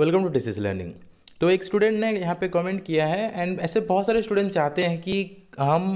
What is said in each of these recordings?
welcome to dish learning तो एक student ने यहाँ पे कमेंट किया है एंड ऐसे बहुत सारे स्टूडेंट चाहते हैं कि हम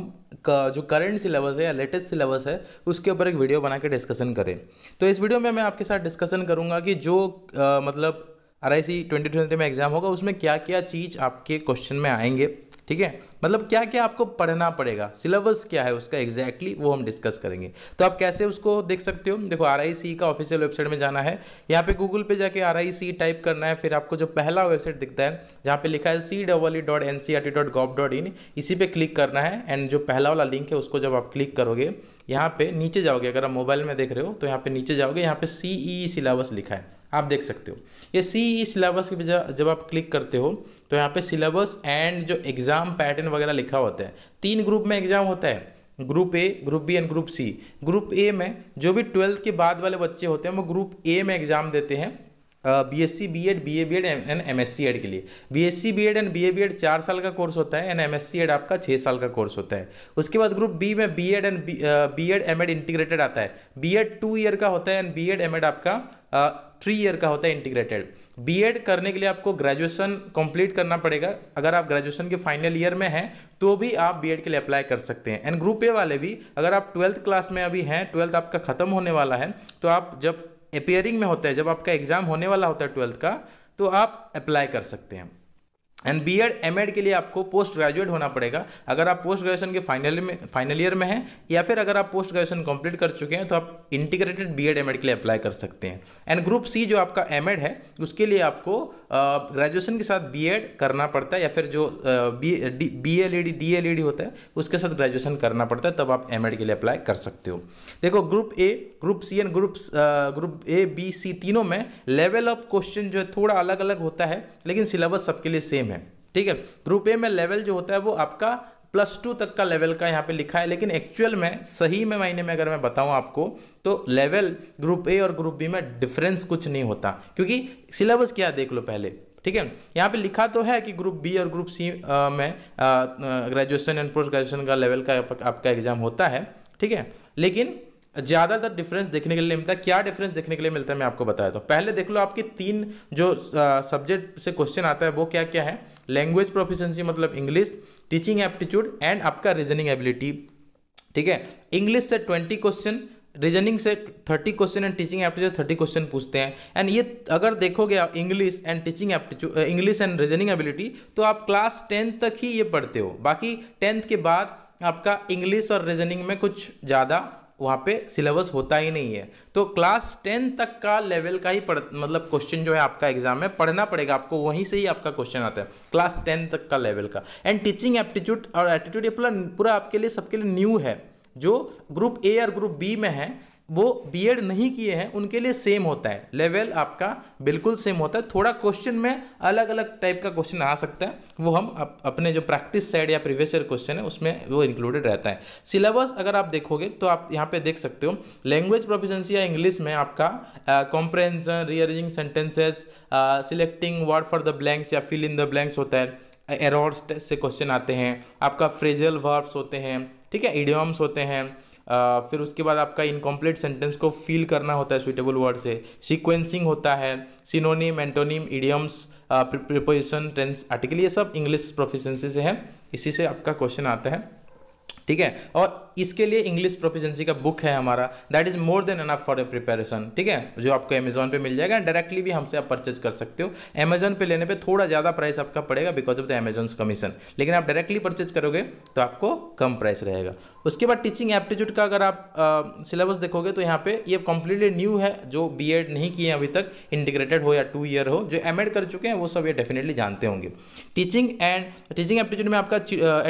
का जो करंट सिलेबस है या लेटेस्ट सिलेबस है उसके ऊपर एक वीडियो बना के डिस्कशन करें तो इस वीडियो में मैं आपके साथ डिस्कशन करूँगा कि जो आ, मतलब R C I twenty twenty में एग्ज़ाम होगा उसमें क्या क्या चीज़ आपके क्वेश्चन में आएंगे ठीक है मतलब क्या क्या आपको पढ़ना पड़ेगा सिलेबस क्या है उसका एग्जैक्टली exactly वो हम डिस्कस करेंगे तो आप कैसे उसको देख सकते हो देखो आर का ऑफिशियल वेबसाइट में जाना है यहाँ पे गूगल पे जाके आर टाइप करना है फिर आपको जो पहला वेबसाइट दिखता है जहाँ पे लिखा है C double E dot N C R T dot gov dot in इसी पे क्लिक करना है एंड जो पहला वाला लिंक है उसको जब आप क्लिक करोगे यहाँ पे नीचे जाओगे अगर आप मोबाइल में देख रहे हो तो यहाँ पे नीचे जाओगे यहाँ पे सी ई सिलेबस लिखा है आप देख सकते हो ये सी ई सिलेबस की वजह जब आप क्लिक करते हो तो यहाँ पे सिलेबस एंड जो एग्ज़ाम पैटर्न वगैरह लिखा होता है तीन ग्रुप में एग्ज़ाम होता है group A group B and group C group A में जो भी ट्वेल्थ के बाद वाले बच्चे होते हैं वो ग्रुप ए में एग्ज़ाम देते हैं B S C B Ed B A B Ed and M S C Ed के लिए B S C B Ed and B A B Ed चार साल का कोर्स होता है and M S C Ed आपका छः साल का कोर्स होता है उसके बाद ग्रुप बी में B Ed and B Ed M Ed integrated आता है बी एड टू ईयर का होता है and B Ed M Ed आपका थ्री ईयर का होता है इंटीग्रेटेड बी एड करने के लिए आपको ग्रेजुएशन कंप्लीट करना पड़ेगा अगर आप ग्रेजुएशन के फाइनल ईयर में हैं तो भी आप बी एड के लिए अप्लाई कर सकते हैं एंड ग्रुप ए वाले भी अगर आप ट्वेल्थ क्लास में अभी हैं ट्वेल्थ आपका खत्म होने वाला है तो आप जब अपियरिंग में होता है जब आपका एग्ज़ाम होने वाला होता है ट्वेल्थ का तो आप अप्लाई कर सकते हैं and B Ed M Ed के लिए आपको पोस्ट ग्रेजुएट होना पड़ेगा अगर आप पोस्ट ग्रेजुएशन के फाइनल में फाइनल ईयर में हैं या फिर अगर आप पोस्ट ग्रेजुएशन कंप्लीट कर चुके हैं तो आप integrated B Ed M Ed के लिए अप्लाई कर सकते हैं एंड ग्रुप सी जो आपका एम एड है उसके लिए आपको ग्रेजुएशन के साथ बी एड करना पड़ता है या फिर जो B L E D D L E D होता है उसके साथ ग्रेजुएशन करना पड़ता है तब आप एम एड के लिए अप्लाई कर सकते हो देखो group A group C and group group A B C तीनों में लेवल ऑफ क्वेश्चन जो है थोड़ा अलग अलग होता है लेकिन सिलेबस सबके लिए सेम ठीक है ग्रुप ए में लेवल जो होता है वो आपका प्लस टू तक का लेवल का यहाँ पे लिखा है लेकिन एक्चुअल में सही में मायने में अगर मैं बताऊँ आपको तो लेवल ग्रुप ए और ग्रुप बी में डिफरेंस कुछ नहीं होता क्योंकि सिलेबस क्या देख लो पहले ठीक है यहाँ पे लिखा तो है कि ग्रुप बी और ग्रुप सी में ग्रेजुएशन एंड पोस्ट ग्रेजुएशन का लेवल का आपका एग्जाम होता है ठीक है लेकिन ज़्यादातर डिफरेंस देखने के लिए मिलता है क्या डिफरेंस देखने के लिए मिलता है मैं आपको बताया तो पहले देख लो आपके तीन जो सब्जेक्ट से क्वेश्चन आता है वो क्या क्या है लैंग्वेज प्रोफिशेंसी मतलब इंग्लिश टीचिंग एप्टीट्यूड एंड आपका रीजनिंग एबिलिटी ठीक है इंग्लिश से ट्वेंटी क्वेश्चन रीजनिंग से thirty question and teaching aptitude thirty question पूछते हैं एंड ये अगर देखोगे आप English and teaching aptitude English and reasoning ability तो आप क्लास टेंथ तक ही ये पढ़ते हो बाकी टेंथ के बाद आपका इंग्लिश और रीजनिंग में कुछ ज़्यादा वहाँ पे सिलेबस होता ही नहीं है तो क्लास टेन तक का लेवल का ही पढ़ मतलब क्वेश्चन जो है आपका एग्जाम में पढ़ना पड़ेगा आपको वहीं से ही आपका क्वेश्चन आता है क्लास टेन तक का लेवल का एंड टीचिंग एप्टीट्यूड और एटीट्यूड ये पूरा पूरा आपके लिए सबके लिए न्यू है जो ग्रुप ए और ग्रुप बी में है वो बी नहीं किए हैं उनके लिए सेम होता है लेवल आपका बिल्कुल सेम होता है थोड़ा क्वेश्चन में अलग अलग टाइप का क्वेश्चन आ सकता है वो हम अप, अपने जो प्रैक्टिस साइड या प्रीवियस ईयर क्वेश्चन है उसमें वो इंक्लूडेड रहता है सिलेबस अगर आप देखोगे तो आप यहाँ पे देख सकते हो लैंग्वेज प्रोफिशंसी या इंग्लिश में आपका comprehension rearranging sentences selecting word for the blanks या फिल इन द ब्लैंक्स होता है एरर्स से क्वेश्चन आते हैं आपका फ्रेजल वर्ब्स होते हैं ठीक है इडियम्स होते हैं आ, फिर उसके बाद आपका इनकम्प्लीट सेंटेंस को फील करना होता है सुइटेबल वर्ड से सीक्वेंसिंग होता है synonym antonym idioms preposition tense article ये सब इंग्लिश प्रोफिशंसी से है इसी से आपका क्वेश्चन आता है ठीक है और इसके लिए इंग्लिश प्रोफिशेंसी का बुक है हमारा that is more than enough for a preparation ठीक है जो आपको अमेजोन पे मिल जाएगा डायरेक्टली भी हमसे आप परचेज कर सकते हो अमेजोन पे लेने पे थोड़ा ज़्यादा प्राइस आपका पड़ेगा because of the Amazon commission लेकिन आप डायरेक्टली परचेज करोगे तो आपको कम प्राइस रहेगा उसके बाद टीचिंग एप्टीट्यूड का अगर आप सिलेबस देखोगे तो यहाँ पे ये कंप्लीटली न्यू है जो बी नहीं किए अभी तक इंटीग्रेटेड हो या टू ईयर हो जो एम कर चुके हैं वो सब ये डेफिनेटली जानते होंगे टीचिंग एंड टीचिंग एप्टीट्यूड में आपका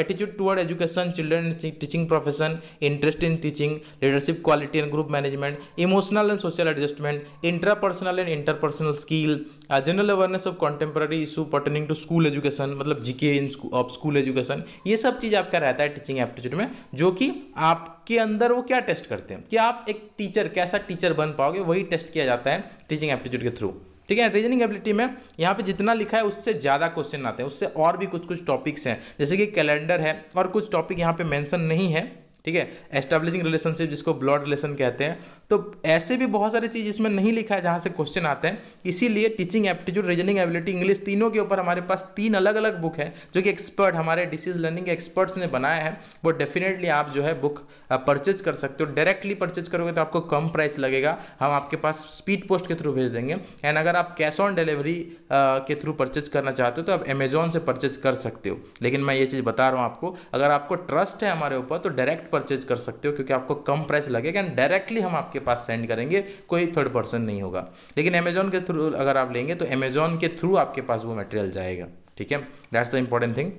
attitude toward education children teaching profession interest in teaching leadership quality and group management emotional and social adjustment intrapersonal and interpersonal skill general awareness of contemporary issue pertaining to school education मतलब GK in of school education ये सब चीज़ आपका रहता है teaching aptitude में जो कि आपके अंदर वो क्या टेस्ट करते हैं कि आप एक टीचर कैसा टीचर बन पाओगे वही टेस्ट किया जाता है टीचिंग एप्टीट्यूड के थ्रू ठीक है रीजनिंग एबिलिटी में यहाँ पे जितना लिखा है उससे ज़्यादा क्वेश्चन आते हैं उससे और भी कुछ कुछ टॉपिक्स हैं जैसे कि कैलेंडर है और कुछ टॉपिक यहाँ पे मेंशन नहीं है ठीक है एस्टैब्लिशिंग रिलेशनशिप जिसको ब्लड रिलेशन कहते हैं तो ऐसे भी बहुत सारी चीज़ इसमें नहीं लिखा है जहाँ से क्वेश्चन आते हैं इसीलिए teaching aptitude reasoning ability English तीनों के ऊपर हमारे पास तीन अलग अलग बुक है जो कि एक्सपर्ट हमारे डिसीज लर्निंग एक्सपर्ट्स ने बनाया है वो डेफिनेटली आप जो है बुक परचेज कर सकते हो डायरेक्टली परचेज करोगे तो आपको कम प्राइस लगेगा हम आपके पास स्पीड पोस्ट के थ्रू भेज देंगे एंड अगर आप कैश ऑन डिलीवरी के थ्रू परचेज करना चाहते हो तो आप अमेजोन से परचेज कर सकते हो लेकिन मैं ये चीज़ बता रहा हूँ आपको अगर आपको ट्रस्ट है हमारे ऊपर तो डायरेक्ट परचेज कर सकते हो क्योंकि आपको कम प्राइस लगेगा एंड डायरेक्टली हम आपके पास सेंड करेंगे कोई थर्ड पर्सन नहीं होगा लेकिन अमेजोन के थ्रू अगर आप लेंगे तो अमेजोन के थ्रू आपके पास वो मटेरियल जाएगा ठीक है दैट्स द इंपॉर्टेंट थिंग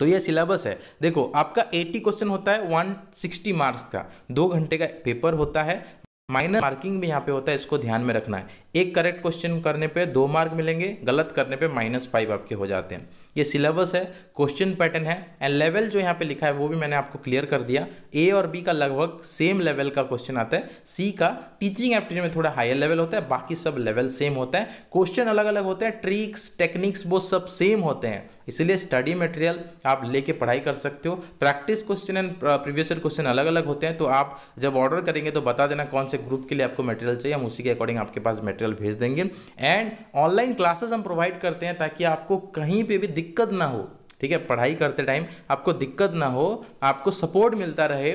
तो ये सिलेबस है देखो आपका 80 क्वेश्चन होता है 160 मार्क्स का दो घंटे का पेपर होता है माइनस मार्किंग भी यहाँ पे होता है इसको ध्यान में रखना है एक करेक्ट क्वेश्चन करने पे दो मार्क मिलेंगे गलत करने पे माइनस फाइव आपके हो जाते हैं ये सिलेबस है क्वेश्चन पैटर्न है एंड लेवल जो यहाँ पे लिखा है वो भी मैंने आपको क्लियर कर दिया ए और बी का लगभग सेम लेवल का क्वेश्चन आता है सी का टीचिंग एप्टीट्यूड में थोड़ा हायर लेवल होता है बाकी सब लेवल सेम होता है क्वेश्चन अलग अलग होते हैं ट्रिक्स टेक्निक्स वो सब सेम होते हैं इसलिए स्टडी मटेरियल आप लेके पढ़ाई कर सकते हो practice question and previous question अलग अलग होते हैं तो आप जब ऑर्डर करेंगे तो बता देना कौन से ग्रुप के लिए आपको मटेरियल चाहिए हम उसी के अकॉर्डिंग आपके पास मटेरियल भेज देंगे एंड ऑनलाइन क्लासेस हम प्रोवाइड करते हैं ताकि आपको कहीं पे भी दिक्कत ना हो ठीक है पढ़ाई करते टाइम आपको दिक्कत ना हो आपको सपोर्ट मिलता रहे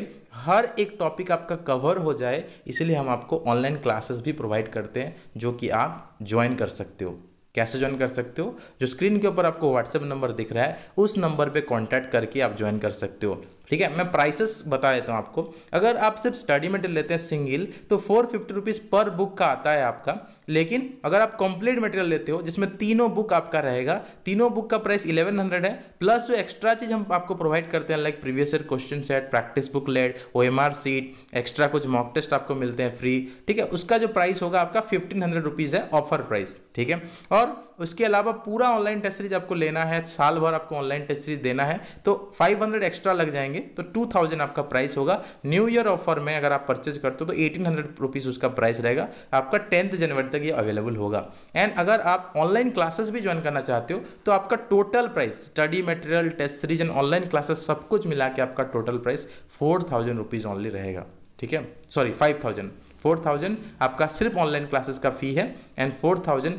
हर एक टॉपिक आपका कवर हो जाए इसलिए हम आपको ऑनलाइन क्लासेस भी प्रोवाइड करते हैं जो कि आप ज्वाइन कर सकते हो कैसे ज्वाइन कर सकते हो जो स्क्रीन के ऊपर आपको व्हाट्सएप नंबर दिख रहा है उस नंबर पे कांटेक्ट करके आप ज्वाइन कर सकते हो ठीक है मैं प्राइसेस बता देता हूँ आपको अगर आप सिर्फ स्टडी मटेरियल लेते हैं सिंगल तो फोर फिफ्टी रुपीज़ पर बुक का आता है आपका लेकिन अगर आप कंप्लीट मटेरियल लेते हो जिसमें तीनों बुक आपका रहेगा तीनों बुक का प्राइस इलेवन हंड्रेड है प्लस जो एक्स्ट्रा चीज़ हम आपको प्रोवाइड करते हैं like previous year question set practice book let O M R sheet extra कुछ मॉक टेस्ट आपको मिलते हैं फ्री ठीक है उसका जो प्राइस होगा आपका फिफ्टीन हंड्रेड रुपीज़ है ऑफर प्राइस ठीक है और उसके अलावा पूरा ऑनलाइन टेस्ट सीरीज आपको लेना है साल भर आपको ऑनलाइन टेस्ट सीरीज देना है तो 500 एक्स्ट्रा लग जाएंगे तो 2000 आपका प्राइस होगा न्यू ईयर ऑफर में अगर आप परचेज करते हो तो एटीन हंड्रेड उसका प्राइस रहेगा आपका टेंथ जनवरी तक ये अवेलेबल होगा एंड अगर आप ऑनलाइन क्लासेस भी ज्वाइन करना चाहते हो तो आपका total price study material test series and online classes सब कुछ मिला के आपका total price four thousand rupees only रहेगा ठीक है sorry five thousand four thousand आपका सिर्फ ऑनलाइन क्लासेस का फी है एंड फोर थाउजेंड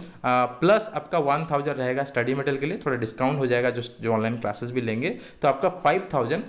प्लस आपका वन थाउजेंड रहेगा स्टडी मेटेरियल के लिए थोड़ा डिस्काउंट हो जाएगा जो जो ऑनलाइन क्लासेस भी लेंगे तो आपका फाइव थाउजेंड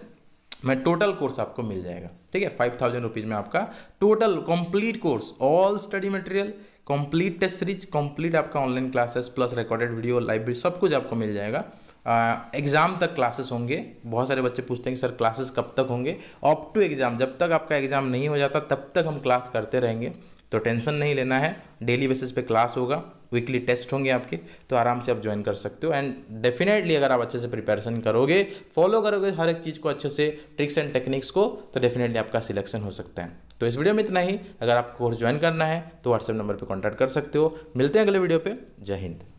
में टोटल कोर्स आपको मिल जाएगा ठीक है फाइव थाउजेंड रुपीज़ में आपका total complete course all study material complete test series complete आपका online classes plus recorded video library सब कुछ आपको मिल जाएगा एग्ज़ाम तक क्लासेस होंगे बहुत सारे बच्चे पूछते हैं कि सर क्लासेस कब तक होंगे अप टू एग्ज़ाम जब तक आपका एग्ज़ाम नहीं हो जाता तब तक हम क्लास करते रहेंगे तो टेंशन नहीं लेना है डेली बेसिस पे क्लास होगा वीकली टेस्ट होंगे आपके तो आराम से आप ज्वाइन कर सकते हो एंड डेफिनेटली अगर आप अच्छे से प्रिपरेशन करोगे फॉलो करोगे हर एक चीज़ को अच्छे से ट्रिक्स एंड टेक्निक्स को तो डेफिनेटली आपका सिलेक्शन हो सकता है तो इस वीडियो में इतना ही अगर आपको कोर्स ज्वाइन करना है तो व्हाट्सएप नंबर पर कॉन्टैक्ट कर सकते हो मिलते हैं अगले वीडियो पर जय हिंद